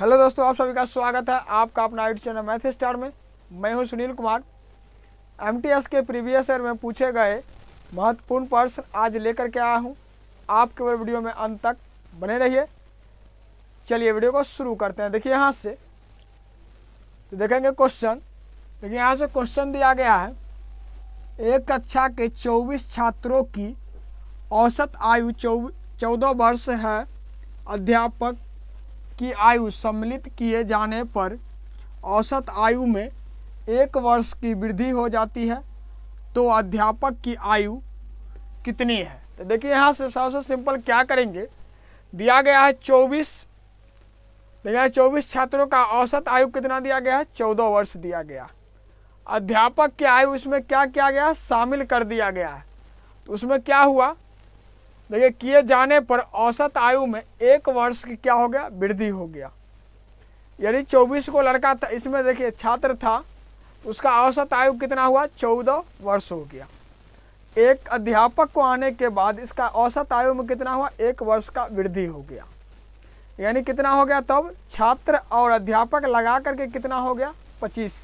hello दोस्तों आप सभी का स्वागत है आपका अपना यूट्यूब चैनल मैथ स्टार में मैं हूं सुनील कुमार एमटीएस के प्रीवियस ईयर में पूछे गए महत्वपूर्ण प्रश्न आज लेकर के आया हूं आप केवल वीडियो में अंत तक बने रहिए चलिए वीडियो को शुरू करते हैं देखिए यहाँ से तो देखेंगे क्वेश्चन देखिए यहाँ से क्वेश्चन दिया गया है एक कक्षा के चौबीस छात्रों की औसत आयु चौदह वर्ष है अध्यापक की आयु सम्मिलित किए जाने पर औसत आयु में एक वर्ष की वृद्धि हो जाती है तो अध्यापक की आयु कितनी है तो देखिए यहाँ से सबसे सिंपल क्या करेंगे दिया गया है चौबीस देखिए है चौबीस छात्रों का औसत आयु कितना दिया गया है चौदह वर्ष दिया गया अध्यापक की आयु इसमें क्या किया गया शामिल कर दिया गया है तो उसमें क्या हुआ देखिए किए जाने पर औसत आयु में एक वर्ष की क्या हो गया वृद्धि हो गया यदि चौबीस को लड़का था इसमें देखिए छात्र था उसका औसत आयु कितना हुआ चौदह वर्ष हो गया एक अध्यापक को आने के बाद इसका औसत आयु में कितना हुआ एक वर्ष का वृद्धि हो गया यानी कितना हो गया तब छात्र और अध्यापक लगा करके कितना हो गया पच्चीस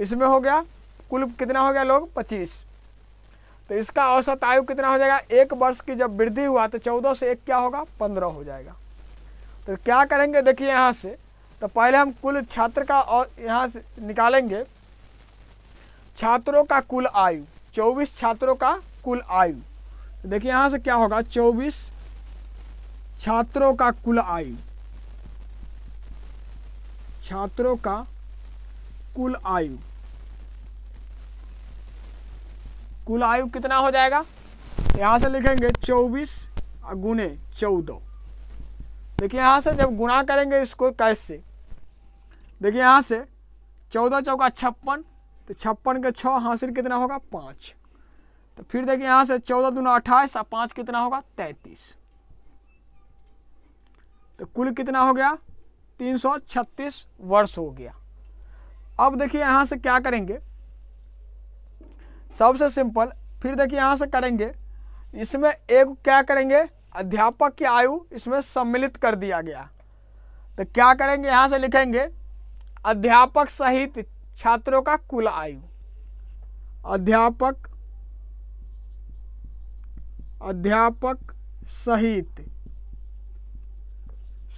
इसमें हो गया कुल कितना हो गया लोग पच्चीस तो इसका औसत आयु कितना हो जाएगा एक वर्ष की जब वृद्धि हुआ तो चौदह से एक क्या होगा पंद्रह हो जाएगा तो क्या करेंगे देखिए यहाँ से तो पहले हम कुल छात्र का और यहाँ से निकालेंगे छात्रों का कुल आयु चौबीस छात्रों का कुल आयु तो देखिए यहाँ से क्या होगा चौबीस छात्रों का कुल आयु छात्रों का कुल आयु कुल आयु कितना हो जाएगा यहाँ से लिखेंगे चौबीस गुने चौदह देखिए यहाँ से जब गुना करेंगे इसको कैसे देखिए यहाँ से चौदह चौका छप्पन तो छप्पन के छः हासिल कितना होगा पाँच तो फिर देखिए यहाँ से चौदह दूना अट्ठाईस और पाँच कितना होगा तैंतीस तो कुल कितना हो गया तीन सौ छत्तीस वर्ष हो गया अब देखिए यहाँ से क्या करेंगे सबसे सिंपल फिर देखिए यहाँ से करेंगे इसमें एक क्या करेंगे अध्यापक की आयु इसमें सम्मिलित कर दिया गया तो क्या करेंगे यहाँ से लिखेंगे अध्यापक सहित छात्रों का कुल आयु अध्यापक अध्यापक सहित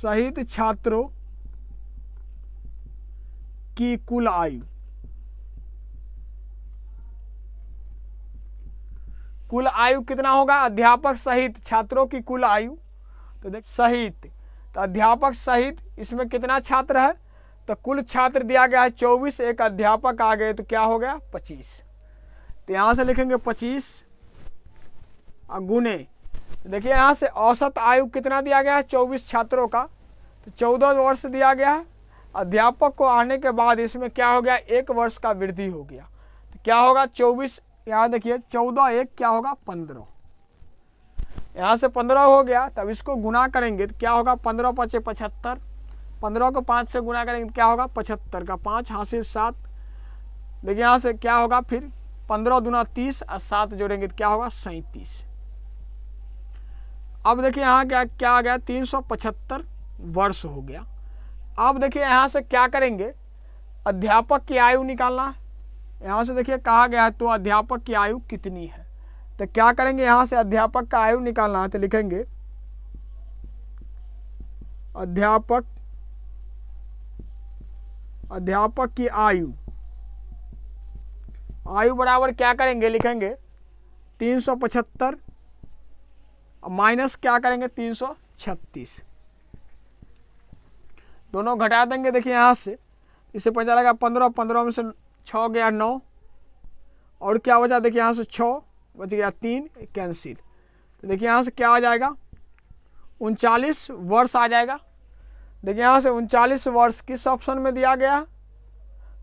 सहित छात्रों की कुल आयु कुल आयु कितना होगा अध्यापक सहित छात्रों की कुल आयु तो देख सहित तो अध्यापक सहित इसमें कितना छात्र है तो कुल छात्र दिया गया है चौबीस एक अध्यापक आ गए तो क्या हो गया पच्चीस तो यहाँ से लिखेंगे पच्चीस गुने तो देखिए यहाँ से औसत आयु कितना दिया गया है चौबीस छात्रों का तो चौदह वर्ष दिया गया है अध्यापक को आने के बाद इसमें क्या हो गया एक वर्ष का वृद्धि हो गया तो क्या होगा चौबीस यहाँ देखिए चौदह एक क्या होगा पंद्रह यहाँ से पंद्रह हो गया तब इसको गुना करेंगे तो क्या होगा पंद्रह पचे पचहत्तर पंद्रह को पाँच से गुना करेंगे तो क्या होगा पचहत्तर का पाँच हासिल सात देखिए यहाँ से क्या होगा फिर पंद्रह दुना तीस और सात जोड़ेंगे तो क्या होगा सैंतीस अब देखिए यहाँ क्या क्या आ गया तीन सौ पचहत्तर वर्ष हो गया अब देखिए यहाँ से क्या करेंगे अध्यापक की आयु निकालना यहाँ से देखिए कहा गया है तो अध्यापक की आयु कितनी है तो क्या करेंगे यहाँ से अध्यापक का आयु निकालना है तो लिखेंगे अध्यापक अध्यापक की आयु आयु बराबर क्या करेंगे लिखेंगे तीन सौ पचहत्तर माइनस क्या करेंगे तीन सौ छत्तीस दोनों घटा देंगे देखिए यहाँ से इसे पता लगा पंद्रह पंद्रह में से छः गया नौ और क्या बचा देखिए यहाँ से छः बच गया तीन कैंसिल तो देखिए यहाँ से क्या आ जाएगा उनचालीस वर्ष आ जाएगा देखिए यहाँ से उनचालीस वर्ष किस ऑप्शन में दिया गया है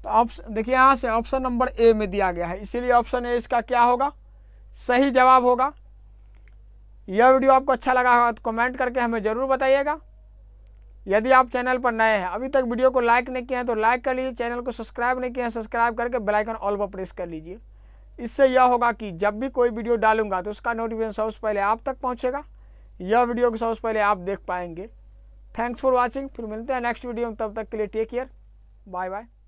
तो ऑप्शन देखिए यहाँ से ऑप्शन नंबर ए में दिया गया है इसीलिए ऑप्शन ए इसका क्या होगा सही जवाब होगा यह वीडियो आपको अच्छा लगा होगा तो कमेंट करके हमें ज़रूर बताइएगा यदि आप चैनल पर नए हैं अभी तक वीडियो को लाइक नहीं किया है तो लाइक कर लीजिए चैनल को सब्सक्राइब नहीं किया है सब्सक्राइब करके बेलाइकन ऑल पर प्रेस कर लीजिए इससे यह होगा कि जब भी कोई वीडियो डालूंगा तो उसका नोटिफिकेशन सबसे पहले आप तक पहुँचेगा यह वीडियो को सबसे पहले आप देख पाएंगे थैंक्स फॉर वॉचिंग फिर मिलते हैं नेक्स्ट वीडियो में तब तक के लिए टेक केयर बाय बाय